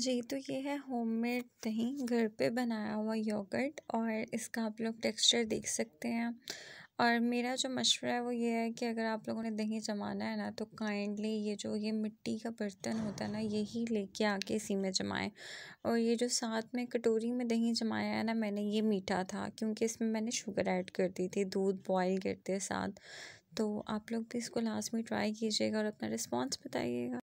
जी तो ये है होममेड दही घर पे बनाया हुआ योगर्ट और इसका आप लोग टेक्सचर देख सकते हैं और मेरा जो मशवरा है वो ये है कि अगर आप लोगों ने दही जमाना है ना तो काइंडली ये जो ये मिट्टी का बर्तन होता है ना यही लेके आके इसी में जमाएं और ये जो साथ में कटोरी में दही जमाया है ना मैंने ये मीठा था क्योंकि इसमें मैंने शुगर ऐड कर दी थी दूध बॉयल करते साथ तो आप लोग भी इसको लास्ट में ट्राई कीजिएगा और अपना रिस्पॉन्स बताइएगा